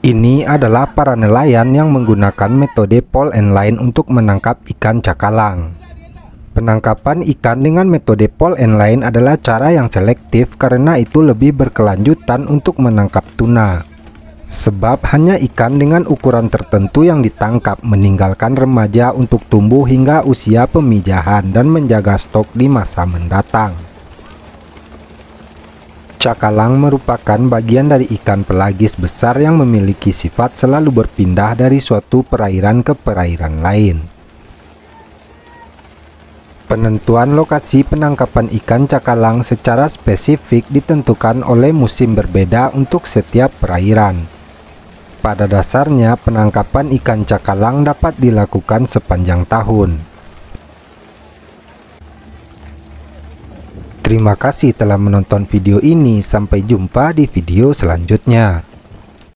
Ini adalah para nelayan yang menggunakan metode pole and line untuk menangkap ikan cakalang. Penangkapan ikan dengan metode pole and line adalah cara yang selektif karena itu lebih berkelanjutan untuk menangkap tuna. Sebab hanya ikan dengan ukuran tertentu yang ditangkap meninggalkan remaja untuk tumbuh hingga usia pemijahan dan menjaga stok di masa mendatang. Cakalang merupakan bagian dari ikan pelagis besar yang memiliki sifat selalu berpindah dari suatu perairan ke perairan lain. Penentuan lokasi penangkapan ikan cakalang secara spesifik ditentukan oleh musim berbeda untuk setiap perairan. Pada dasarnya, penangkapan ikan cakalang dapat dilakukan sepanjang tahun. Terima kasih telah menonton video ini, sampai jumpa di video selanjutnya.